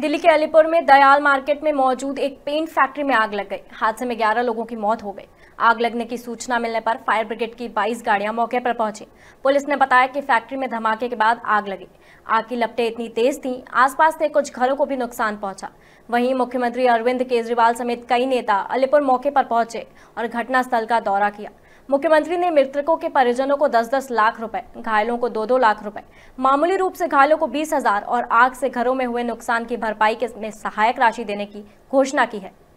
दिल्ली के अलीपुर में दयाल मार्केट में मौजूद एक पेंट फैक्ट्री में आग लग गई हादसे में 11 लोगों की मौत हो गई आग लगने की सूचना मिलने पर फायर ब्रिगेड की 22 गाड़ियां मौके पर पहुंची पुलिस ने बताया कि फैक्ट्री में धमाके के बाद आग लगी आग की लपटें इतनी तेज थीं आसपास के कुछ घरों को भी नुकसान पहुंचा वहीं मुख्यमंत्री अरविंद केजरीवाल समेत कई नेता अलीपुर मौके पर पहुंचे और घटनास्थल का दौरा किया मुख्यमंत्री ने मृतकों के परिजनों को 10-10 लाख रुपए घायलों को 2-2 लाख रुपए मामूली रूप से घायलों को बीस हजार और आग से घरों में हुए नुकसान की भरपाई के में सहायक राशि देने की घोषणा की है